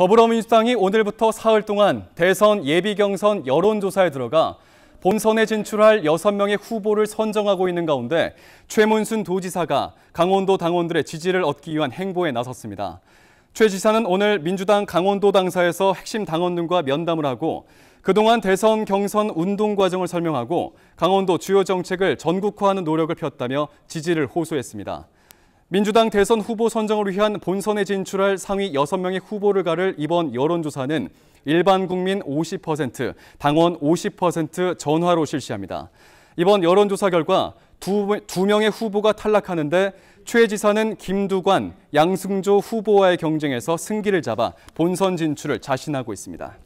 더불어민주당이 오늘부터 사흘 동안 대선 예비경선 여론조사에 들어가 본선에 진출할 6명의 후보를 선정하고 있는 가운데 최문순 도지사가 강원도 당원들의 지지를 얻기 위한 행보에 나섰습니다. 최 지사는 오늘 민주당 강원도 당사에서 핵심 당원 들과 면담을 하고 그동안 대선 경선 운동 과정을 설명하고 강원도 주요 정책을 전국화하는 노력을 폈다며 지지를 호소했습니다. 민주당 대선 후보 선정을 위한 본선에 진출할 상위 6명의 후보를 가를 이번 여론조사는 일반 국민 50%, 당원 50% 전화로 실시합니다. 이번 여론조사 결과 두, 두 명의 후보가 탈락하는데 최 지사는 김두관, 양승조 후보와의 경쟁에서 승기를 잡아 본선 진출을 자신하고 있습니다.